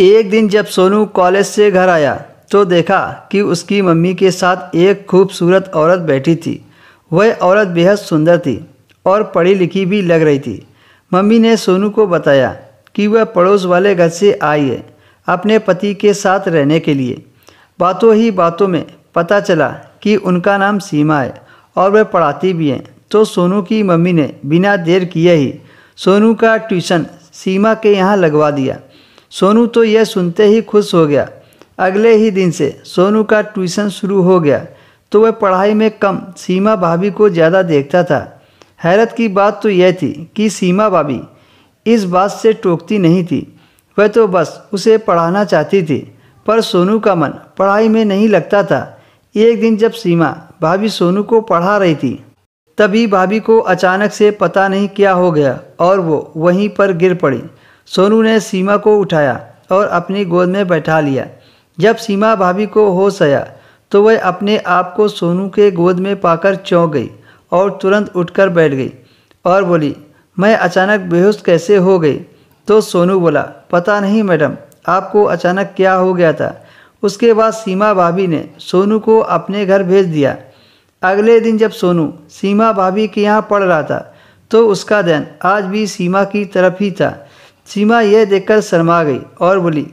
एक दिन जब सोनू कॉलेज से घर आया तो देखा कि उसकी मम्मी के साथ एक खूबसूरत औरत बैठी थी वह औरत बेहद सुंदर थी और पढ़ी लिखी भी लग रही थी मम्मी ने सोनू को बताया कि वह पड़ोस वाले घर से आई है अपने पति के साथ रहने के लिए बातों ही बातों में पता चला कि उनका नाम सीमा है और वह पढ़ाती भी हैं तो सोनू की मम्मी ने बिना देर किए ही सोनू का ट्यूशन सीमा के यहाँ लगवा दिया सोनू तो यह सुनते ही खुश हो गया अगले ही दिन से सोनू का ट्यूशन शुरू हो गया तो वह पढ़ाई में कम सीमा भाभी को ज़्यादा देखता था हैरत की बात तो यह थी कि सीमा भाभी इस बात से टोकती नहीं थी वह तो बस उसे पढ़ाना चाहती थी पर सोनू का मन पढ़ाई में नहीं लगता था एक दिन जब सीमा भाभी सोनू को पढ़ा रही थी तभी भाभी को अचानक से पता नहीं क्या हो गया और वो वहीं पर गिर पड़ी सोनू ने सीमा को उठाया और अपनी गोद में बैठा लिया जब सीमा भाभी को होश आया तो वह अपने आप को सोनू के गोद में पाकर चौंक गई और तुरंत उठकर बैठ गई और बोली मैं अचानक बेहोश कैसे हो गई तो सोनू बोला पता नहीं मैडम आपको अचानक क्या हो गया था उसके बाद सीमा भाभी ने सोनू को अपने घर भेज दिया अगले दिन जब सोनू सीमा भाभी के यहाँ पढ़ रहा था तो उसका ध्यान आज भी सीमा की तरफ ही था सीमा यह देखकर शर्मा गई और बोली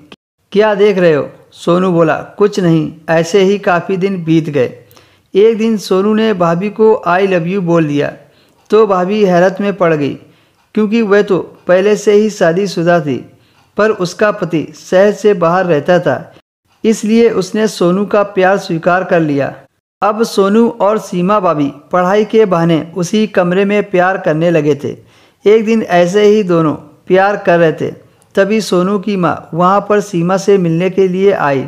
क्या देख रहे हो सोनू बोला कुछ नहीं ऐसे ही काफ़ी दिन बीत गए एक दिन सोनू ने भाभी को आई लव यू बोल दिया तो भाभी हैरत में पड़ गई क्योंकि वह तो पहले से ही शादीशुदा थी पर उसका पति शहर से बाहर रहता था इसलिए उसने सोनू का प्यार स्वीकार कर लिया अब सोनू और सीमा भाभी पढ़ाई के बहाने उसी कमरे में प्यार करने लगे थे एक दिन ऐसे ही दोनों प्यार कर रहे थे तभी सोनू की माँ वहाँ पर सीमा से मिलने के लिए आई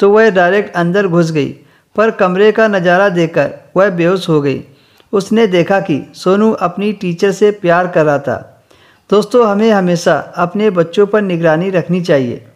तो वह डायरेक्ट अंदर घुस गई पर कमरे का नज़ारा देखकर वह बेहोश हो गई उसने देखा कि सोनू अपनी टीचर से प्यार कर रहा था दोस्तों हमें हमेशा अपने बच्चों पर निगरानी रखनी चाहिए